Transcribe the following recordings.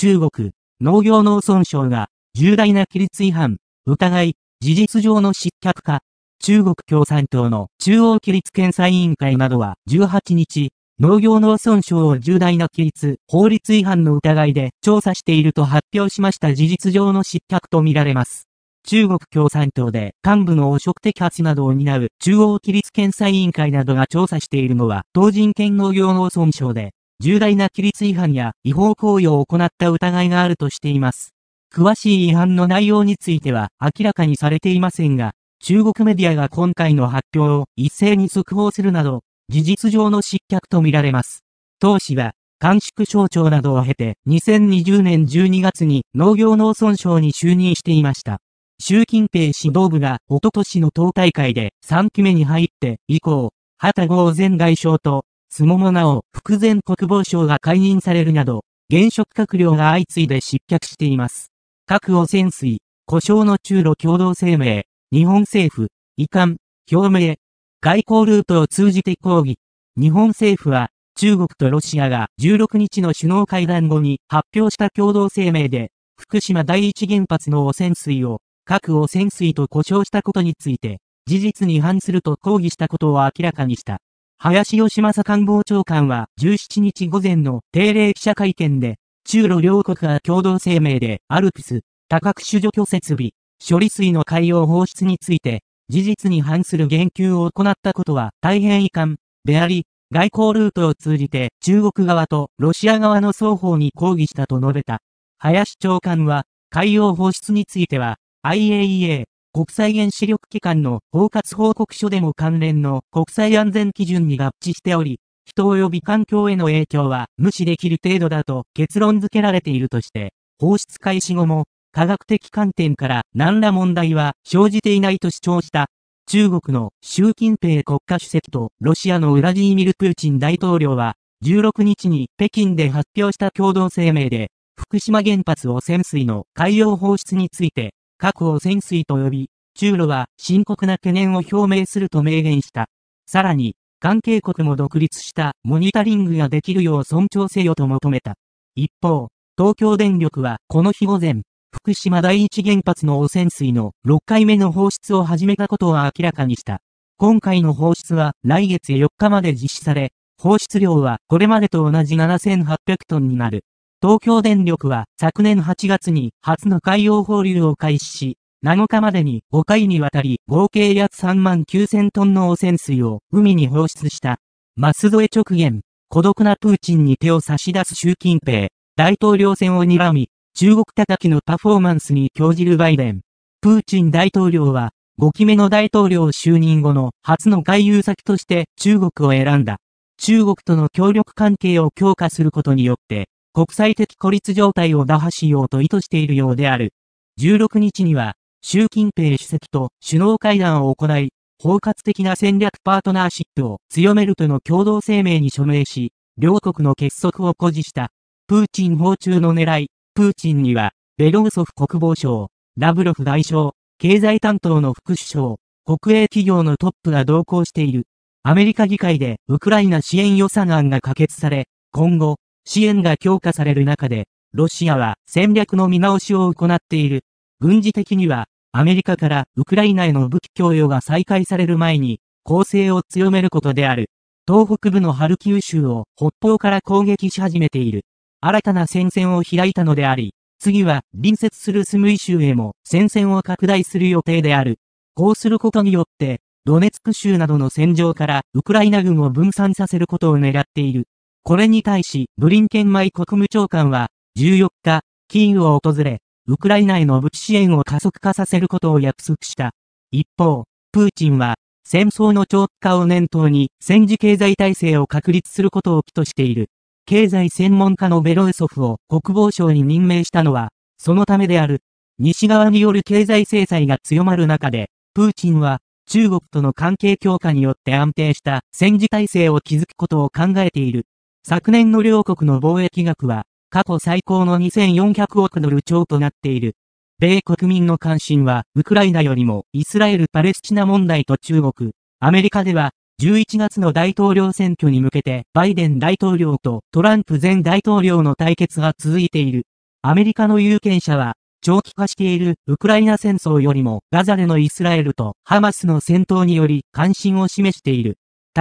中国、農業農村省が、重大な規律違反、疑い、事実上の失脚化。中国共産党の中央規律検査委員会などは18日、農業農村省を重大な規律、法律違反の疑いで調査していると発表しました事実上の失脚とみられます。中国共産党で幹部の汚職摘発などを担う中央規律検査委員会などが調査しているのは、当人権農業農村省で、重大な規律違反や違法行為を行った疑いがあるとしています。詳しい違反の内容については明らかにされていませんが、中国メディアが今回の発表を一斉に速報するなど、事実上の失脚とみられます。当氏は、視縮省庁などを経て、2020年12月に農業農村省に就任していました。習近平指導部がおととしの党大会で3期目に入って以降、畑豪前外相とスモモナオ、副前国防省が解任されるなど、現職閣僚が相次いで失脚しています。核汚染水、故障の中路共同声明、日本政府、遺憾、表明、外交ルートを通じて抗議。日本政府は、中国とロシアが16日の首脳会談後に発表した共同声明で、福島第一原発の汚染水を、核汚染水と呼称したことについて、事実に反すると抗議したことを明らかにした。林義正官房長官は17日午前の定例記者会見で、中ロ両国が共同声明でアルプス、多角種除去設備、処理水の海洋放出について、事実に反する言及を行ったことは大変遺憾であり、外交ルートを通じて中国側とロシア側の双方に抗議したと述べた。林長官は海洋放出については IAEA 国際原子力機関の包括報告書でも関連の国際安全基準に合致しており、人及び環境への影響は無視できる程度だと結論付けられているとして、放出開始後も科学的観点から何ら問題は生じていないと主張した中国の習近平国家主席とロシアのウラジーミル・プーチン大統領は16日に北京で発表した共同声明で福島原発汚染水の海洋放出について核汚染水と呼び、中ロは深刻な懸念を表明すると明言した。さらに、関係国も独立したモニタリングができるよう尊重せよと求めた。一方、東京電力はこの日午前、福島第一原発の汚染水の6回目の放出を始めたことを明らかにした。今回の放出は来月4日まで実施され、放出量はこれまでと同じ7800トンになる。東京電力は昨年8月に初の海洋放流を開始し、7日までに5回にわたり合計約3万9000トンの汚染水を海に放出した。マス添直言、孤独なプーチンに手を差し出す習近平、大統領選を睨み、中国叩きのパフォーマンスに興じるバイデン。プーチン大統領は5期目の大統領就任後の初の外遊先として中国を選んだ。中国との協力関係を強化することによって、国際的孤立状態を打破しようと意図しているようである。16日には、習近平主席と首脳会談を行い、包括的な戦略パートナーシップを強めるとの共同声明に署名し、両国の結束を誇示した。プーチン訪中の狙い、プーチンには、ベロウソフ国防相、ラブロフ外相、経済担当の副首相、国営企業のトップが同行している。アメリカ議会でウクライナ支援予算案が可決され、今後、支援が強化される中で、ロシアは戦略の見直しを行っている。軍事的には、アメリカからウクライナへの武器供与が再開される前に、攻勢を強めることである。東北部のハルキウ州を北方から攻撃し始めている。新たな戦線を開いたのであり、次は隣接するスムイ州へも戦線を拡大する予定である。こうすることによって、ドネツク州などの戦場からウクライナ軍を分散させることを狙っている。これに対し、ブリンケンマイ国務長官は、14日、キーウを訪れ、ウクライナへの武器支援を加速化させることを約束した。一方、プーチンは、戦争の長期化を念頭に戦時経済体制を確立することを期としている。経済専門家のベロウソフを国防省に任命したのは、そのためである。西側による経済制裁が強まる中で、プーチンは中国との関係強化によって安定した戦時体制を築くことを考えている昨年の両国の貿易額は、過去最高の2400億ドル超となっている。米国民の関心は、ウクライナよりも、イスラエル・パレスチナ問題と中国、アメリカでは、11月の大統領選挙に向けて、バイデン大統領とトランプ前大統領の対決が続いている。アメリカの有権者は、長期化しているウクライナ戦争よりもガザでのイスラエルとハマスの戦闘により関心を示している。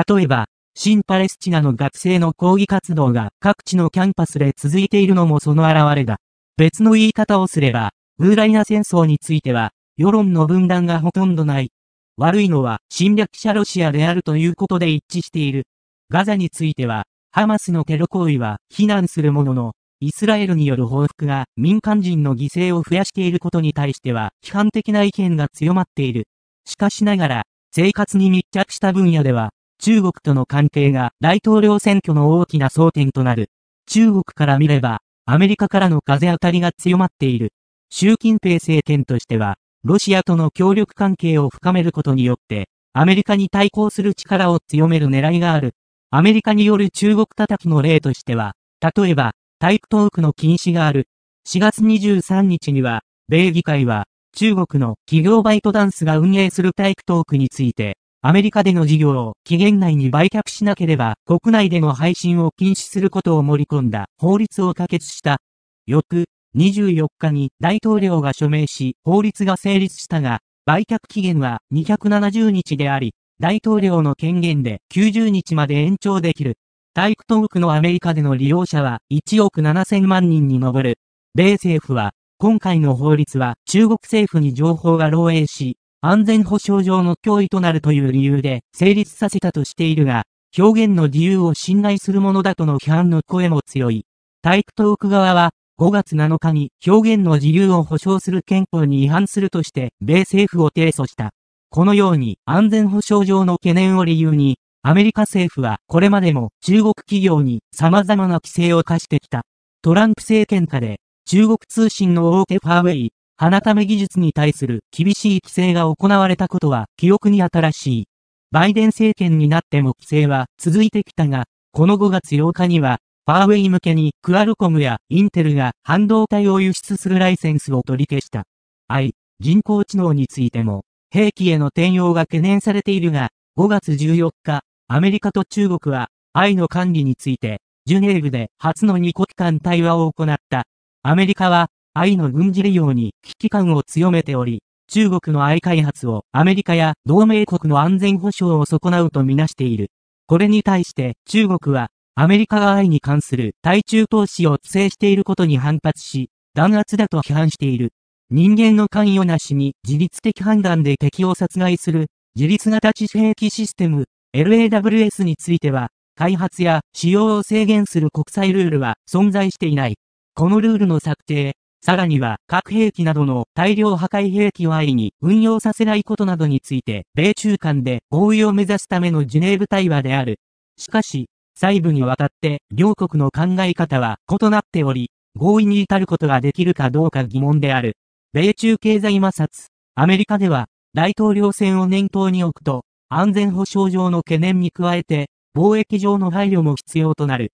例えば、新パレスチナの学生の抗議活動が各地のキャンパスで続いているのもその表れだ。別の言い方をすれば、ウーライナ戦争については、世論の分断がほとんどない。悪いのは侵略者ロシアであるということで一致している。ガザについては、ハマスのテロ行為は非難するものの、イスラエルによる報復が民間人の犠牲を増やしていることに対しては批判的な意見が強まっている。しかしながら、生活に密着した分野では中国との関係が大統領選挙の大きな争点となる。中国から見れば、アメリカからの風当たりが強まっている。習近平政権としては、ロシアとの協力関係を深めることによって、アメリカに対抗する力を強める狙いがある。アメリカによる中国叩きの例としては、例えば、タイプトークの禁止がある。4月23日には、米議会は、中国の企業バイトダンスが運営するタイプトークについて、アメリカでの事業を期限内に売却しなければ国内での配信を禁止することを盛り込んだ法律を可決した。翌24日に大統領が署名し法律が成立したが、売却期限は270日であり、大統領の権限で90日まで延長できる。タイクトークのアメリカでの利用者は1億7000万人に上る。米政府は、今回の法律は中国政府に情報が漏洩し、安全保障上の脅威となるという理由で成立させたとしているが、表現の自由を侵害するものだとの批判の声も強い。体育トーク側は、5月7日に表現の自由を保障する憲法に違反するとして、米政府を提訴した。このように安全保障上の懸念を理由に、アメリカ政府はこれまでも中国企業に様々な規制を課してきた。トランプ政権下で中国通信の大手ファーウェイ、花ため技術に対する厳しい規制が行われたことは記憶に新しい。バイデン政権になっても規制は続いてきたが、この5月8日には、ファーウェイ向けにクアルコムやインテルが半導体を輸出するライセンスを取り消した。I、人工知能についても、兵器への転用が懸念されているが、5月14日、アメリカと中国は、I の管理について、ジュネーブで初の二国間対話を行った。アメリカは愛の軍事利用に危機感を強めており、中国の愛開発をアメリカや同盟国の安全保障を損なうとみなしている。これに対して中国はアメリカが愛に関する対中投資を規制していることに反発し、弾圧だと批判している。人間の関与なしに自律的判断で敵を殺害する自律型地兵器システム LAWS については開発や使用を制限する国際ルールは存在していない。このルールの策定、さらには、核兵器などの大量破壊兵器を愛に運用させないことなどについて、米中間で合意を目指すためのジュネーブ対話である。しかし、細部にわたって両国の考え方は異なっており、合意に至ることができるかどうか疑問である。米中経済摩擦。アメリカでは、大統領選を念頭に置くと、安全保障上の懸念に加えて、貿易上の配慮も必要となる。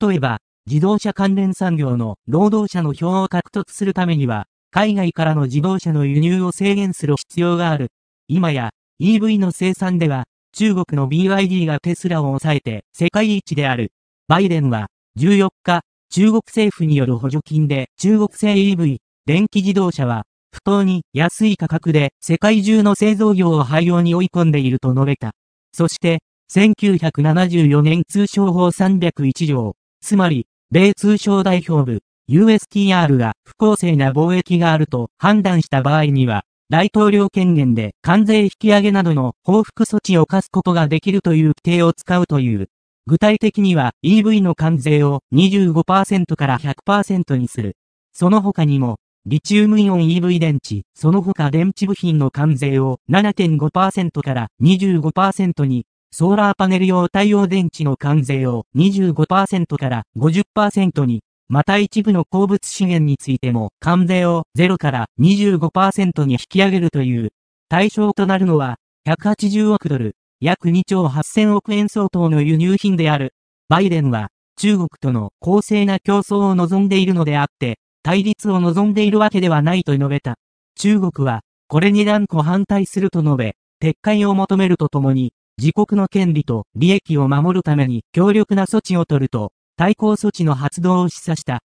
例えば、自動車関連産業の労働者の票を獲得するためには、海外からの自動車の輸入を制限する必要がある。今や、EV の生産では、中国の BYD がテスラを抑えて世界一である。バイデンは、14日、中国政府による補助金で中国製 EV、電気自動車は、不当に安い価格で世界中の製造業を廃業に追い込んでいると述べた。そして、1974年通商法301条、つまり、米通商代表部 USTR が不公正な貿易があると判断した場合には、大統領権限で関税引き上げなどの報復措置を課すことができるという規定を使うという。具体的には EV の関税を25%から100%にする。その他にも、リチウムイオン EV 電池、その他電池部品の関税を7.5%から25%に、ソーラーパネル用太陽電池の関税を25%から50%に、また一部の鉱物資源についても関税を0から25%に引き上げるという対象となるのは180億ドル、約2兆8000億円相当の輸入品である。バイデンは中国との公正な競争を望んでいるのであって、対立を望んでいるわけではないと述べた。中国はこれに断固反対すると述べ、撤回を求めるとともに、自国の権利と利益を守るために強力な措置を取ると、対抗措置の発動を示唆した。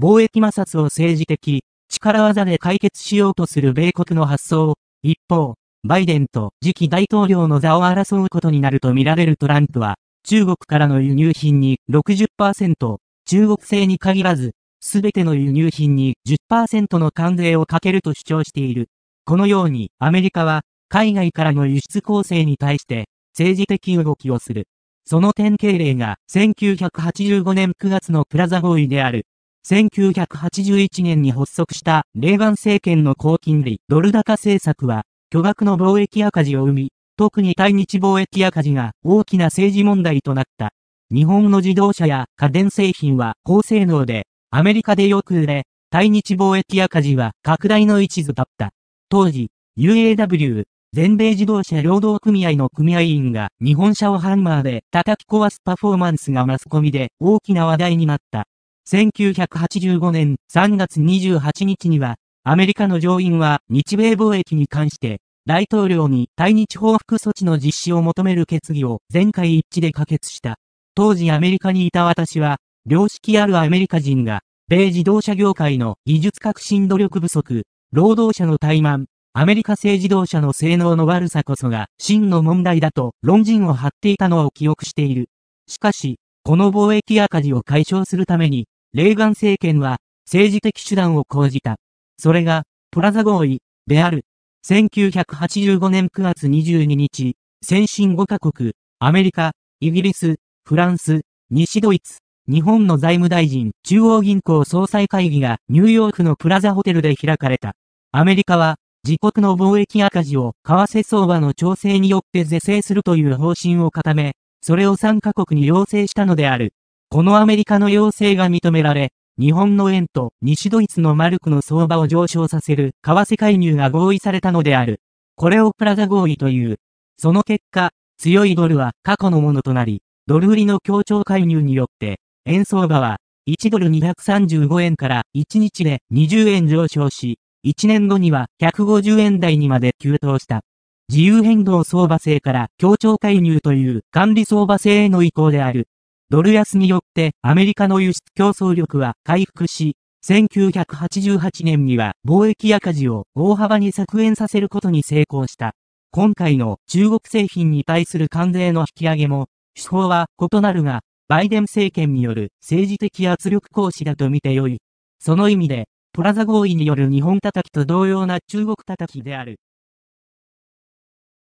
貿易摩擦を政治的、力技で解決しようとする米国の発想を、一方、バイデンと次期大統領の座を争うことになるとみられるトランプは、中国からの輸入品に60%、中国製に限らず、すべての輸入品に10%の関税をかけると主張している。このように、アメリカは、海外からの輸出構成に対して、政治的動きをする。その典型例が1985年9月のプラザ合意である。1981年に発足したレーガン政権の高金利ドル高政策は巨額の貿易赤字を生み、特に対日貿易赤字が大きな政治問題となった。日本の自動車や家電製品は高性能で、アメリカでよく売れ、対日貿易赤字は拡大の一途だった。当時、UAW、全米自動車労働組合の組合員が日本車をハンマーで叩き壊すパフォーマンスがマスコミで大きな話題になった。1985年3月28日には、アメリカの上院は日米貿易に関して大統領に対日報復措置の実施を求める決議を全会一致で可決した。当時アメリカにいた私は、良識あるアメリカ人が、米自動車業界の技術革新努力不足、労働者の怠慢、アメリカ製自動車の性能の悪さこそが真の問題だと論陣を張っていたのを記憶している。しかし、この貿易赤字を解消するために、レーガン政権は政治的手段を講じた。それが、プラザ合意である。1985年9月22日、先進5カ国、アメリカ、イギリス、フランス、西ドイツ、日本の財務大臣、中央銀行総裁会議がニューヨークのプラザホテルで開かれた。アメリカは自国の貿易赤字を為替相場の調整によって是正するという方針を固め、それを3カ国に要請したのである。このアメリカの要請が認められ、日本の円と西ドイツのマルクの相場を上昇させる為替介入が合意されたのである。これをプラザ合意という。その結果、強いドルは過去のものとなり、ドル売りの協調介入によって、円相場は1ドル235円から1日で20円上昇し、1年後には150円台にまで急騰した。自由変動相場制から協調介入という管理相場制への移行である。ドル安によってアメリカの輸出競争力は回復し、1988年には貿易赤字を大幅に削減させることに成功した。今回の中国製品に対する関税の引き上げも、手法は異なるが、バイデン政権による政治的圧力行使だと見てよい。その意味で、トラザ合意による日本叩きと同様な中国叩きである。